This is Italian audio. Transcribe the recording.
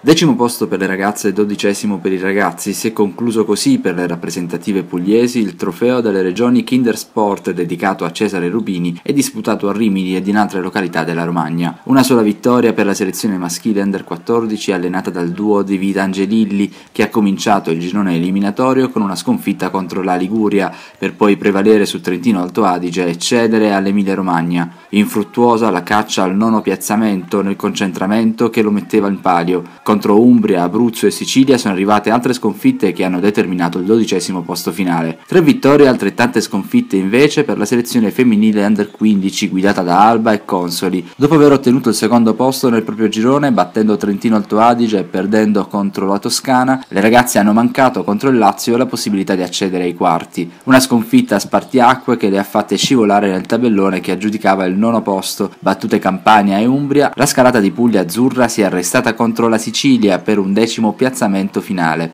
Decimo posto per le ragazze e dodicesimo per i ragazzi, si è concluso così per le rappresentative pugliesi il trofeo delle regioni Kindersport dedicato a Cesare Rubini e disputato a Rimini ed in altre località della Romagna. Una sola vittoria per la selezione maschile Under 14 allenata dal duo di Vita Angelilli che ha cominciato il girone eliminatorio con una sconfitta contro la Liguria per poi prevalere su Trentino Alto Adige e cedere all'Emilia Romagna. Infruttuosa la caccia al nono piazzamento nel concentramento che lo metteva in palio contro Umbria, Abruzzo e Sicilia sono arrivate altre sconfitte che hanno determinato il dodicesimo posto finale. Tre vittorie e altrettante sconfitte invece per la selezione femminile under 15 guidata da Alba e Consoli, dopo aver ottenuto il secondo posto nel proprio girone battendo Trentino Alto Adige e perdendo contro la Toscana, le ragazze hanno mancato contro il Lazio la possibilità di accedere ai quarti. Una sconfitta a spartiacque che le ha fatte scivolare nel tabellone che aggiudicava il nono posto, battute Campania e Umbria, la scalata di Puglia Azzurra si è arrestata contro la Sicilia Sicilia per un decimo piazzamento finale.